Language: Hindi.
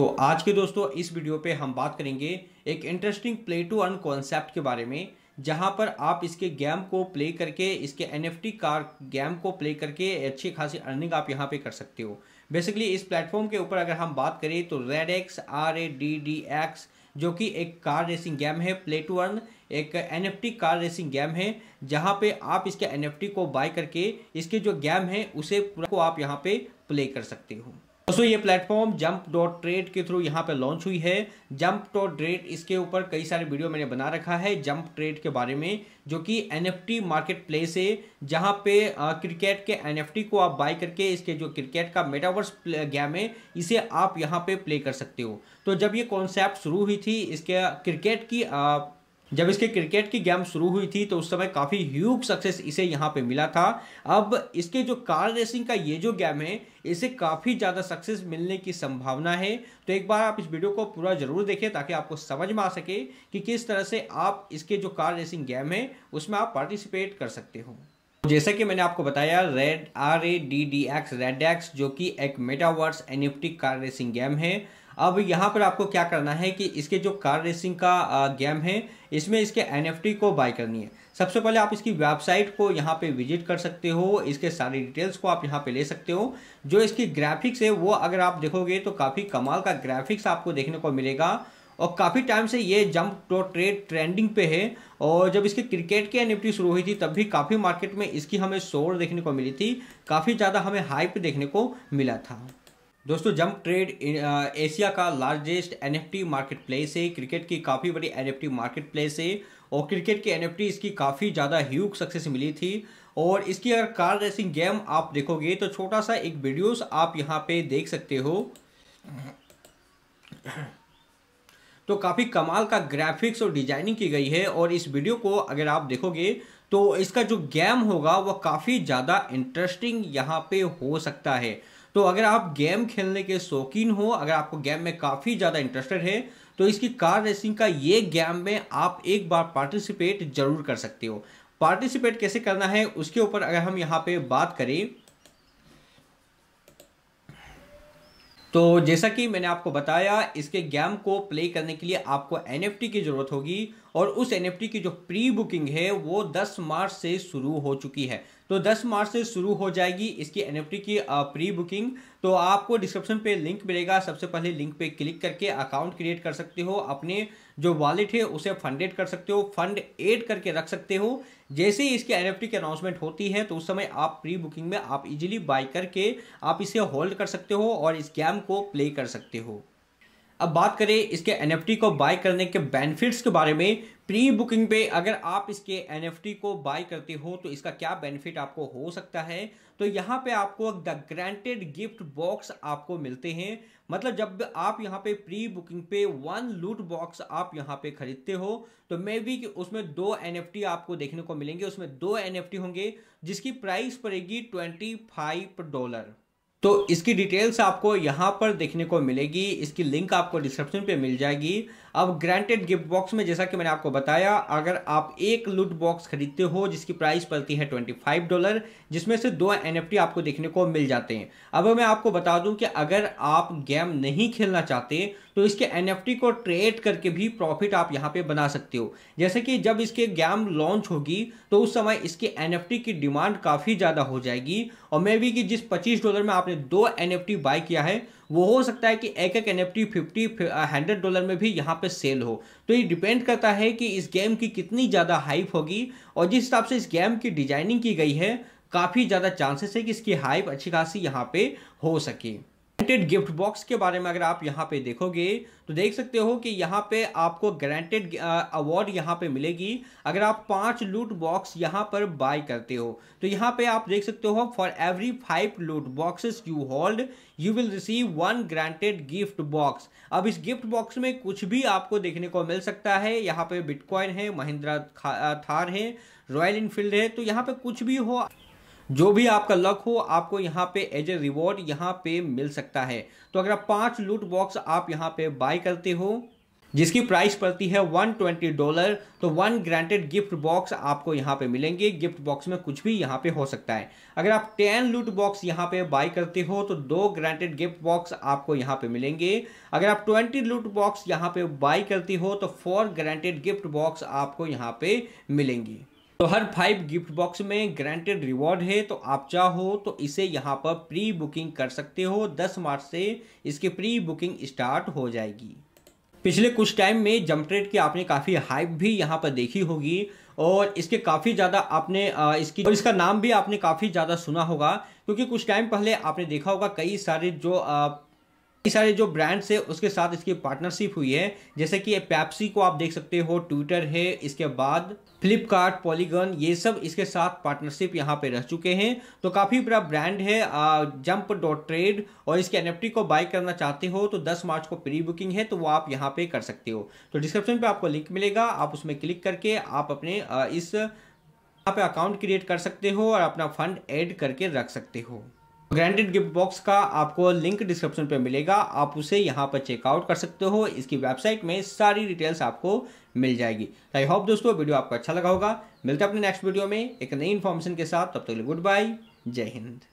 तो आज के दोस्तों इस वीडियो पे हम बात करेंगे एक interesting play to earn concept के बारे में जहां पर आप इसके गेम को प्ले करके इसके एन कार गेम को प्ले करके अच्छी खासी अर्निंग आप यहां पे कर सकते हो बेसिकली इस प्लेटफॉर्म के ऊपर अगर हम बात करें तो red X R A D D X जो कि एक कार रेसिंग गेम है प्ले टू अर्न एक एन कार रेसिंग गेम है जहां पे आप इसके एन को बाय करके इसके जो गेम है उसे पूरा को आप यहाँ पे प्ले कर सकते हो दोस्तों ये प्लेटफॉर्म जंप डॉट ट्रेड के थ्रू यहाँ पे लॉन्च हुई है जंप डॉट ट्रेड इसके ऊपर कई सारे वीडियो मैंने बना रखा है जंप ट्रेड के बारे में जो कि एनएफटी मार्केट प्लेस है जहाँ पे क्रिकेट के एनएफटी को आप बाय करके इसके जो क्रिकेट का मेटावर्स गेम है इसे आप यहाँ पे प्ले कर सकते हो तो जब ये कॉन्सेप्ट शुरू हुई थी इसके क्रिकेट की आ, जब इसके क्रिकेट की गेम शुरू हुई थी तो उस समय काफ़ी ह्यूज सक्सेस इसे यहाँ पे मिला था अब इसके जो कार रेसिंग का ये जो गेम है इसे काफ़ी ज़्यादा सक्सेस मिलने की संभावना है तो एक बार आप इस वीडियो को पूरा ज़रूर देखें ताकि आपको समझ में आ सके कि किस तरह से आप इसके जो कार रेसिंग गेम है उसमें आप पार्टिसिपेट कर सकते हो जैसा कि मैंने आपको बताया red R A D D X red X जो कि एक metaverse N F T car racing game है अब यहाँ पर आपको क्या करना है कि इसके जो कार रेसिंग का गेम है इसमें इसके एन को बाय करनी है सबसे पहले आप इसकी वेबसाइट को यहाँ पे विजिट कर सकते हो इसके सारी डिटेल्स को आप यहाँ पे ले सकते हो जो इसकी ग्राफिक्स है वो अगर आप देखोगे तो काफ़ी कमाल का ग्राफिक्स आपको देखने को मिलेगा और काफ़ी टाइम से ये जंप टो ट्रेड ट्रेंडिंग पे है और जब इसके क्रिकेट की एन शुरू हुई थी तब भी काफ़ी मार्केट में इसकी हमें शोर देखने को मिली थी काफ़ी ज़्यादा हमें हाइप देखने को मिला था दोस्तों जंप ट्रेड एशिया का लार्जेस्ट एनएफटी मार्केट प्लेस है क्रिकेट की काफ़ी बड़ी एनएफटी मार्केट प्लेस है और क्रिकेट की एनएफटी इसकी काफ़ी ज़्यादा ह्यूज सक्सेस मिली थी और इसकी अगर कार रेसिंग गेम आप देखोगे तो छोटा सा एक वीडियोस आप यहाँ पे देख सकते हो तो काफ़ी कमाल का ग्राफिक्स और डिजाइनिंग की गई है और इस वीडियो को अगर आप देखोगे तो इसका जो गेम होगा वह काफ़ी ज़्यादा इंटरेस्टिंग यहाँ पे हो सकता है तो अगर आप गेम खेलने के शौकीन हो अगर आपको गेम में काफ़ी ज़्यादा इंटरेस्टेड है तो इसकी कार रेसिंग का ये गेम में आप एक बार पार्टिसिपेट जरूर कर सकते हो पार्टिसिपेट कैसे करना है उसके ऊपर अगर हम यहाँ पे बात करें तो जैसा कि मैंने आपको बताया इसके गेम को प्ले करने के लिए आपको एन की ज़रूरत होगी और उस एन की जो प्री बुकिंग है वो 10 मार्च से शुरू हो चुकी है तो 10 मार्च से शुरू हो जाएगी इसकी एन की प्री बुकिंग तो आपको डिस्क्रिप्शन पे लिंक मिलेगा सबसे पहले लिंक पे क्लिक करके अकाउंट क्रिएट कर सकते हो अपने जो वॉलेट है उसे फंडेड कर सकते हो फंड एड करके रख सकते हो जैसे ही इसके एन की अनाउंसमेंट होती है तो उस समय आप प्री बुकिंग में आप इजीली बाई करके आप इसे होल्ड कर सकते हो और इस गैम को प्ले कर सकते हो अब बात करें इसके एन को बाय करने के बेनिफिट्स के बारे में प्री बुकिंग पे अगर आप इसके एन को बाय करते हो तो इसका क्या बेनिफिट आपको हो सकता है तो यहाँ पे आपको द ग्रांटेड गिफ्ट बॉक्स आपको मिलते हैं मतलब जब आप यहाँ पे प्री बुकिंग पे वन लूट बॉक्स आप यहाँ पे खरीदते हो तो मे बी कि उसमें दो एन आपको देखने को मिलेंगे उसमें दो एन होंगे जिसकी प्राइस पड़ेगी ट्वेंटी फाइव डॉलर तो इसकी डिटेल्स आपको यहाँ पर देखने को मिलेगी इसकी लिंक आपको डिस्क्रिप्शन पे मिल जाएगी अब ग्रांटेड गिफ्ट बॉक्स में जैसा कि मैंने आपको बताया अगर आप एक लूट बॉक्स खरीदते हो जिसकी प्राइस पड़ती है 25 डॉलर जिसमें से दो एन आपको देखने को मिल जाते हैं अब मैं आपको बता दूं कि अगर आप गेम नहीं खेलना चाहते तो इसके एन को ट्रेड करके भी प्रॉफिट आप यहाँ पर बना सकते हो जैसे कि जब इसके गेम लॉन्च होगी तो उस समय इसके एन की डिमांड काफ़ी ज़्यादा हो जाएगी और मे भी कि जिस पच्चीस डॉलर में आप आपने दो एन बाय किया है वो हो सकता है कि एक एक N F T fifty hundred dollar में भी यहाँ पे सेल हो तो ये डिपेंड करता है कि इस गेम की कितनी ज़्यादा हाइप होगी और जिस हिसाब से इस गेम की डिजाइनिंग की गई है काफ़ी ज़्यादा चांसेस है कि इसकी हाइप अच्छी खासी यहाँ पे हो सके ग्रांटेड गिफ्ट बॉक्स के बारे में अगर आप यहाँ पे देखोगे तो देख सकते हो कि यहाँ पे आपको ग्रांटेड अवार्ड यहाँ पे मिलेगी अगर आप पांच लूट बॉक्स यहाँ पर बाय करते हो तो यहाँ पे आप देख सकते हो for every five loot boxes you hold you will receive one granted gift box अब इस गिफ्ट बॉक्स में कुछ भी आपको देखने को मिल सकता है यहाँ पे बिटकॉइन है महिंद्रा थार है रॉयल इनफील्ड है तो यहाँ पे कुछ भी हो जो भी आपका लक हो आपको यहाँ पे एज ए रिवॉर्ड यहाँ पे मिल सकता है तो अगर आप पांच लूट बॉक्स आप यहाँ पे बाय करते हो जिसकी प्राइस पड़ती है 120 डॉलर तो वन ग्रांटेड गिफ्ट बॉक्स आपको यहाँ पे मिलेंगे गिफ्ट बॉक्स में कुछ भी यहाँ पे हो सकता है अगर आप 10 लूट बॉक्स यहाँ पे बाय करते हो तो दो ग्रांटेड गिफ्ट बॉक्स आपको यहाँ पे मिलेंगे अगर आप 20 लूट बॉक्स यहाँ पे बाय करते हो तो फोर ग्रांटेड गिफ्ट बॉक्स आपको यहाँ पे मिलेंगी तो हर फाइव गिफ्ट बॉक्स में ग्रांटेड रिवॉर्ड है तो आप चाहो तो इसे यहाँ पर प्री बुकिंग कर सकते हो 10 मार्च से इसकी प्री बुकिंग स्टार्ट हो जाएगी पिछले कुछ टाइम में जम ट्रेड की आपने काफ़ी हाइप भी यहाँ पर देखी होगी और इसके काफ़ी ज़्यादा आपने इसकी और इसका नाम भी आपने काफ़ी ज़्यादा सुना होगा क्योंकि कुछ टाइम पहले आपने देखा होगा कई सारे जो सारे जो ब्रांड्स है उसके साथ इसकी पार्टनरशिप हुई है जैसे कि पैप्सी को आप देख सकते हो ट्विटर है इसके बाद फ्लिपकार्ट पॉलीगन ये सब इसके साथ पार्टनरशिप यहाँ पे रह चुके हैं तो काफ़ी बड़ा ब्रांड है जंप डॉट ट्रेड और इसके एन को बाय करना चाहते हो तो 10 मार्च को प्री बुकिंग है तो वो आप यहाँ पे कर सकते हो तो डिस्क्रिप्शन पे आपको लिंक मिलेगा आप उसमें क्लिक करके आप अपने इस यहाँ पे अकाउंट क्रिएट कर सकते हो और अपना फंड एड करके रख सकते हो ग्रैंडेड गिफ्ट बॉक्स का आपको लिंक डिस्क्रिप्शन पे मिलेगा आप उसे यहाँ पर चेकआउट कर सकते हो इसकी वेबसाइट में सारी डिटेल्स आपको मिल जाएगी आई होप दोस्तों वीडियो आपको अच्छा लगा होगा मिलते हैं अपने नेक्स्ट वीडियो में एक नई इन्फॉर्मेशन के साथ तब तक तो गुड बाय जय हिंद